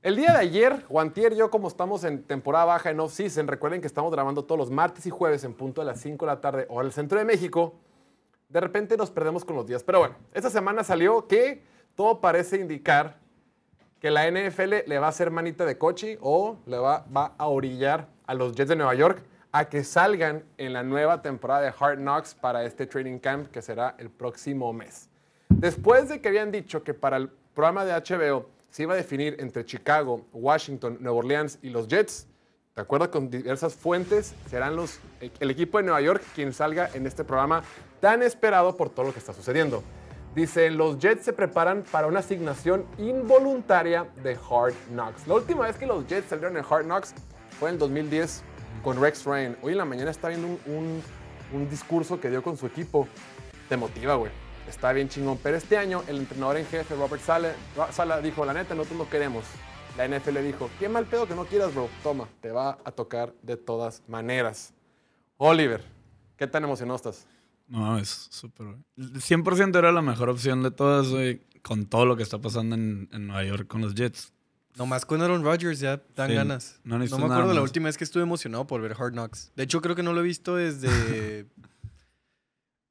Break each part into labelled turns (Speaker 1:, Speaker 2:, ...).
Speaker 1: El día de ayer, y yo como estamos en temporada baja en off-season, recuerden que estamos grabando todos los martes y jueves en punto de las 5 de la tarde o al centro de México, de repente nos perdemos con los días. Pero bueno, esta semana salió que todo parece indicar que la NFL le va a hacer manita de coche o le va, va a orillar a los Jets de Nueva York a que salgan en la nueva temporada de Hard Knocks para este training camp que será el próximo mes. Después de que habían dicho que para el programa de HBO se iba a definir entre Chicago, Washington, Nueva Orleans y los Jets. De acuerdo con diversas fuentes, serán los, el equipo de Nueva York quien salga en este programa tan esperado por todo lo que está sucediendo. Dice, los Jets se preparan para una asignación involuntaria de Hard Knocks. La última vez que los Jets salieron en Hard Knocks fue en 2010 con Rex Ryan. Hoy en la mañana está viendo un, un discurso que dio con su equipo. Te motiva, güey está bien chingón. Pero este año el entrenador en jefe, Robert Sala, dijo, la neta, nosotros lo queremos. La NFL le dijo, qué mal pedo que no quieras, bro. Toma, te va a tocar de todas maneras. Oliver, ¿qué tan emocionado estás?
Speaker 2: No, es súper. 100% era la mejor opción de todas, güey, con todo lo que está pasando en, Nueva York con los Jets. Nomás con Aaron Rodgers ya dan ganas. No, no me acuerdo la última vez que estuve emocionado por ver Hard Knocks. De hecho, creo que no lo he visto desde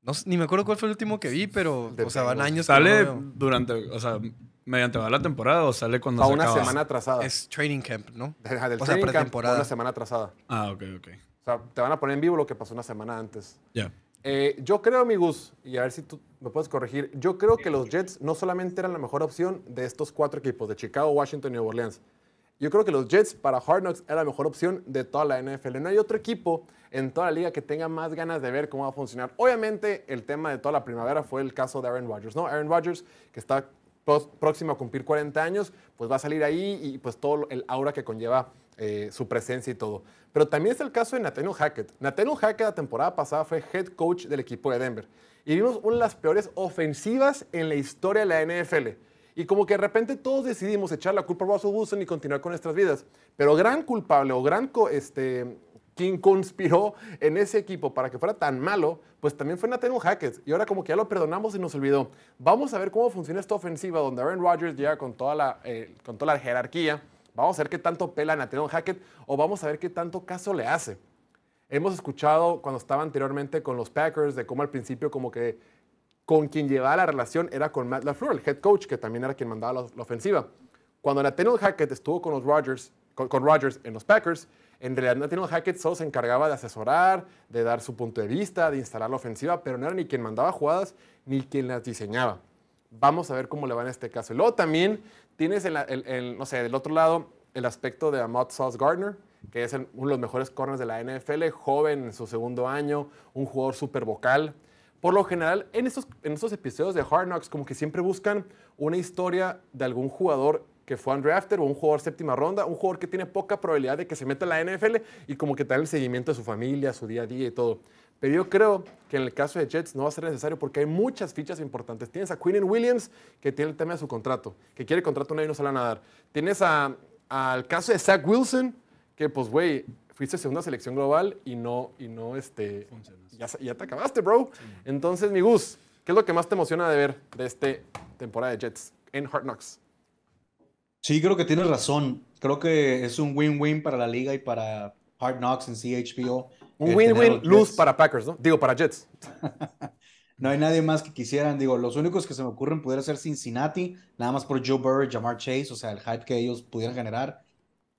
Speaker 2: No, ni me acuerdo cuál fue el último que vi, pero, o sea, van años. Sale durante, o sea, mediante va la temporada o sale cuando A una semana
Speaker 1: atrasada. Es training camp, ¿no? una semana atrasada. Ah, ok, ok. O sea, te van a poner en vivo lo que pasó una semana antes. Ya. Eh, yo creo, amigos, y a ver si tú me puedes corregir, yo creo que los Jets no solamente eran la mejor opción de estos cuatro equipos, de Chicago, Washington y Nueva Orleans, yo creo que los Jets para Hard Knocks era la mejor opción de toda la NFL. No hay otro equipo en toda la liga que tenga más ganas de ver cómo va a funcionar. Obviamente, el tema de toda la primavera fue el caso de Aaron Rodgers, ¿no? Aaron Rodgers, que está próximo a cumplir 40 años, pues va a salir ahí y pues todo el aura que conlleva eh, su presencia y todo. Pero también es el caso de Nathaniel Hackett. Nathaniel Hackett la temporada pasada fue head coach del equipo de Denver. Y vimos una de las peores ofensivas en la historia de la NFL. Y como que de repente todos decidimos echar la culpa a Russell Wilson y continuar con nuestras vidas. Pero gran culpable o gran este, quien conspiró en ese equipo para que fuera tan malo, pues también fue Nathaniel Hackett. Y ahora como que ya lo perdonamos y nos olvidó. Vamos a ver cómo funciona esta ofensiva donde Aaron Rodgers llega con toda la, eh, con toda la jerarquía. Vamos a ver qué tanto pela a Nathaniel Hackett o vamos a ver qué tanto caso le hace. Hemos escuchado cuando estaba anteriormente con los Packers de cómo al principio como que con quien llevaba la relación era con Matt LaFleur, el head coach, que también era quien mandaba la, ofensiva. Cuando Nathaniel Hackett estuvo con los Rodgers, con, en los Packers, en realidad Nathaniel Hackett solo se encargaba de asesorar, de dar su punto de vista, de instalar la ofensiva, pero no era ni quien mandaba jugadas ni quien las diseñaba. Vamos a ver cómo le va en este caso. luego también tienes, el, no sé, del otro lado, el aspecto de Amad Sauce Gardner, que es uno de los mejores corners de la NFL, joven en su segundo año, un jugador súper vocal, por lo general, en estos, en estos episodios de Hard Knocks, como que siempre buscan una historia de algún jugador que fue undrafted o un jugador séptima ronda, un jugador que tiene poca probabilidad de que se meta en la NFL y como que tal el seguimiento de su familia, su día a día y todo. Pero yo creo que en el caso de Jets no va a ser necesario porque hay muchas fichas importantes. Tienes a Quinn Williams, que tiene el tema de su contrato, que quiere contrato uno y no se lo van a dar. Tienes al caso de Zach Wilson, que pues, güey, fuiste segunda selección global y no, y no, este, ya, ya, te acabaste, bro. Entonces, mi Gus, ¿qué es lo que más te emociona de ver de esta temporada de Jets en Hard Knocks? Sí, creo
Speaker 2: que tienes razón. Creo que es un win-win para la liga y para Hard Knocks en CHPO. Un win-win, luz para Packers, ¿no? Digo, para Jets. no hay nadie más que quisieran. Digo, los únicos que se me ocurren pudiera ser Cincinnati, nada más por Joe Burrow, Jamar Chase, o sea, el hype que ellos pudieran generar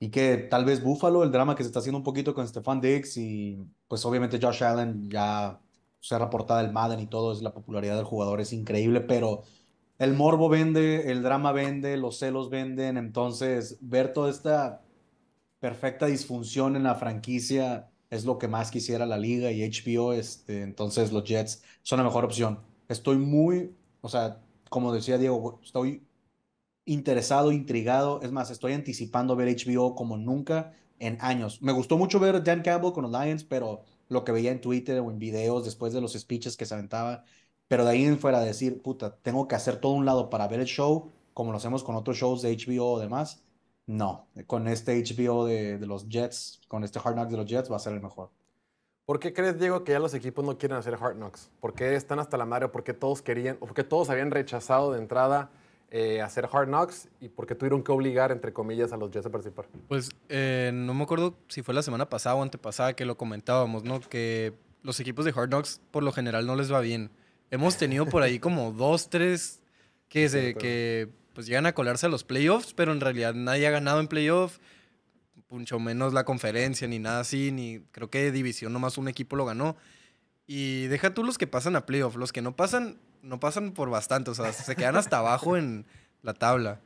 Speaker 2: y que tal vez Buffalo, el drama que se está haciendo un poquito con Stefan Dix, y pues obviamente Josh Allen ya se ha reportado el Madden y todo, es la popularidad del jugador es increíble, pero el morbo vende, el drama vende, los celos venden, entonces ver toda esta perfecta disfunción en la franquicia es lo que más quisiera la liga y HBO, este, entonces los Jets son la mejor opción. Estoy muy, o sea, como decía Diego, estoy interesado, intrigado. Es más, estoy anticipando ver HBO como nunca en años. Me gustó mucho ver a Dan Campbell con los Lions, pero lo que veía en Twitter o en videos después de los speeches que se aventaba. Pero de ahí en fuera decir, puta, tengo que hacer todo un lado para ver el show, como lo hacemos con otros shows de HBO o demás. No, con este HBO de, los Jets, con este Hard Knocks de los Jets, va a ser el mejor.
Speaker 1: ¿Por qué crees, Diego, que ya los equipos no quieren hacer Hard Knocks? ¿Por qué están hasta la madre? ¿Por qué todos querían? ¿O por qué todos habían rechazado de entrada eh, hacer Hard Knocks y por qué tuvieron que obligar, entre comillas, a los Jets a participar?
Speaker 2: Pues eh, no me acuerdo si fue la semana pasada o antepasada que lo comentábamos, ¿no? Que los equipos de Hard Knocks por lo general no les va bien. Hemos tenido por ahí como dos, tres que, se, que pues llegan a colarse a los playoffs, pero en realidad nadie ha ganado en playoffs mucho menos la conferencia, ni nada así, ni creo que división nomás un equipo lo ganó. Y deja tú los que pasan a playoffs los que no pasan, no
Speaker 1: pasan por bastante, o sea, se quedan hasta abajo en la tabla.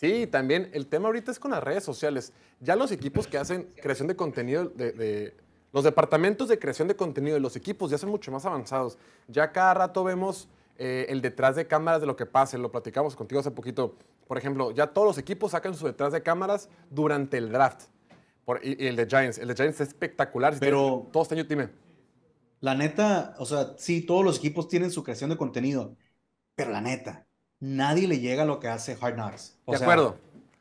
Speaker 1: Sí. también el tema ahorita es con las redes sociales. Ya los equipos que hacen creación de contenido, de, los departamentos de creación de contenido de los equipos ya son mucho más avanzados. Ya cada rato vemos eh, el detrás de cámaras de lo que pasa, Lo platicamos contigo hace poquito. Por ejemplo, ya todos los equipos sacan su detrás de cámaras durante el draft. y, el de Giants. El de Giants es espectacular. Pero... todo todos este año, la neta, o sea, sí, todos los equipos tienen
Speaker 2: su creación de contenido, pero la neta, nadie le llega a lo que hace Hard Knocks. de acuerdo.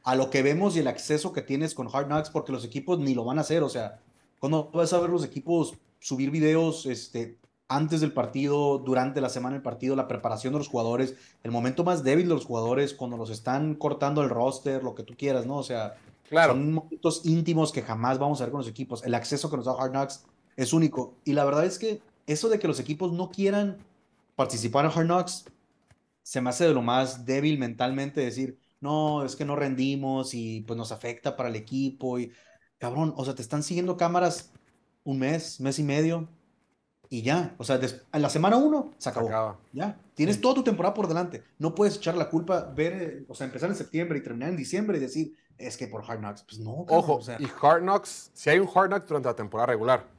Speaker 2: A lo que vemos y el acceso que tienes con Hard Knocks, porque los equipos ni lo van a hacer. O sea, cuando vas a ver los equipos subir videos este, antes del partido, durante la semana del partido, la preparación de los jugadores, el momento más débil de los jugadores, cuando los están cortando el roster, lo que tú quieras, ¿no? O sea, son momentos íntimos que jamás vamos a ver con los equipos. El acceso que nos da Hard Knocks es único. Y la verdad es que eso de que los equipos no quieran participar en Hard Knocks se me hace de lo más débil mentalmente decir, no, es que no rendimos y pues nos afecta para el equipo y cabrón, o sea, te están siguiendo cámaras un mes, mes y medio y ya, o sea, en la semana uno se acabó. Ya, tienes toda tu temporada por delante. No puedes echar la culpa, ver, o sea, empezar en septiembre y terminar
Speaker 1: en diciembre y decir, es que por Hard Knocks, pues no. Ojo, o y Hard Knocks, si hay un Hard Knocks durante la temporada regular,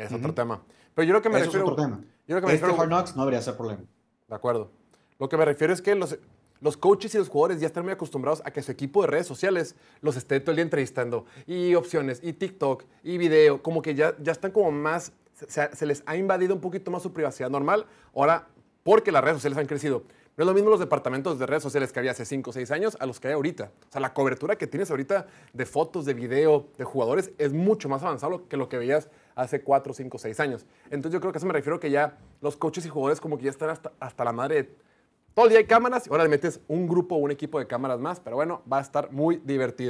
Speaker 1: es otro tema. Pero yo creo que me refiero. Es otro tema. Yo este Hard Knocks no debería ser problema. De acuerdo. Lo que me refiero es que los, los coaches y los jugadores ya están muy acostumbrados a que su equipo de redes sociales los esté todo el día entrevistando. Y opciones, y TikTok, y video. Como que ya, ya están como más. se les ha invadido un poquito más su privacidad normal. Ahora, porque las redes sociales han crecido. No es lo mismo los departamentos de redes sociales que había hace 5 o 6 años a los que hay ahorita. O sea, la cobertura que tienes ahorita de fotos, de video, de jugadores es mucho más avanzado que lo que veías hace 4, 5, 6 años. Entonces yo creo que a eso me refiero que ya los coches y jugadores como que ya están hasta, hasta la madre Todo el día hay cámaras y ahora le metes un grupo o un equipo de cámaras más, pero bueno, va a estar muy divertido.